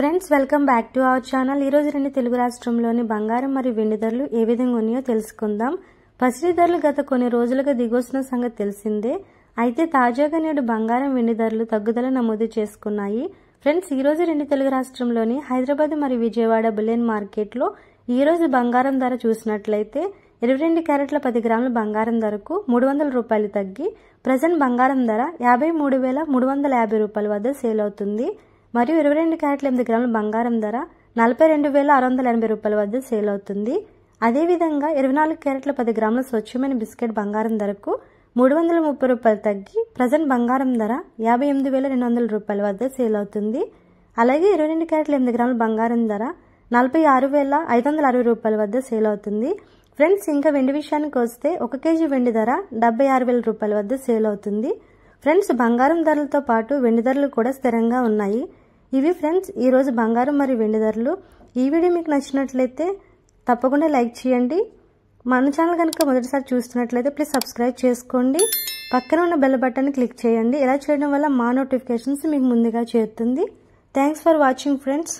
friends welcome back to our channel ఈరోజు రెండు తెలుగు రాష్ట్రంలోని బంగారం మరియు వెండి ధరలు ఏ విధంగా ఉన్నాయో తెలుసుకుందాం పసిరి ధరలు గత కొన్ని రోజులుగా దిగొస్తున్న సంగతి తెలిసిందే అయితే తాజాగా నేడు బంగారం వెండి ధరలు తగ్గుదల నమోదు చేసుకున్నాయి ఫ్రెండ్స్ ఈరోజు రెండు తెలుగు రాష్ట్రంలోని హైదరాబాద్ మరియు విజయవాడ బులెన్ మార్కెట్లో ఈరోజు బంగారం ధర చూసినట్లయితే ఇరవై రెండు క్యారెట్ల పది గ్రాముల బంగారం ధరకు మూడు వందల రూపాయలు తగ్గి ప్రజెంట్ బంగారం ధర యాభై మూడు వేల మూడు వందల యాభై రూపాయల వద్ద సేల్ అవుతుంది మరియు ఇరవై రెండు క్యారెట్ల ఎనిమిది గ్రాముల బంగారం ధర నలభై రెండు వేల ఆరు వందల ఎనభై రూపాయల వద్ద సేల్ అవుతుంది అదేవిధంగా ఇరవై నాలుగు క్యారెట్ల పది గ్రాముల స్వచ్ఛమైన బిస్కెట్ బంగారం ధరకు మూడు వందల ముప్పై రూపాయలు తగ్గి ప్రజెంట్ బంగారం ధర యాభై ఎనిమిది వేల రెండు వందల రూపాయల వద్ద సేల్ అవుతుంది అలాగే ఇరవై రెండు క్యారెట్ల ఎనిమిది గ్రాముల బంగారం ధర నలభై ఆరు వేల ఐదు వందల అరవై రూపాయల వద్ద సేల్ అవుతుంది ఫ్రెండ్స్ ఇంకా వెండి విషయానికి వస్తే ఒక కేజీ వెండి ధర డెబ్బై ఆరు వేల రూపాయల వద్ద సేల్ అవుతుంది ఫ్రెండ్స్ బంగారం ధరలతో పాటు వెండి ధరలు కూడా స్థిరంగా ఉన్నాయి ఇవి ఫ్రెండ్స్ ఈరోజు బంగారం మరియు వెండి ధరలు ఈ వీడియో మీకు నచ్చినట్లయితే తప్పకుండా లైక్ చేయండి మన ఛానల్ కనుక మొదటిసారి చూస్తున్నట్లయితే ప్లీజ్ సబ్స్క్రైబ్ చేసుకోండి పక్కన ఉన్న బెల్ బటన్ క్లిక్ చేయండి ఇలా చేయడం వల్ల మా నోటిఫికేషన్స్ మీకు ముందుగా చేరుతుంది థ్యాంక్స్ ఫర్ వాచింగ్ ఫ్రెండ్స్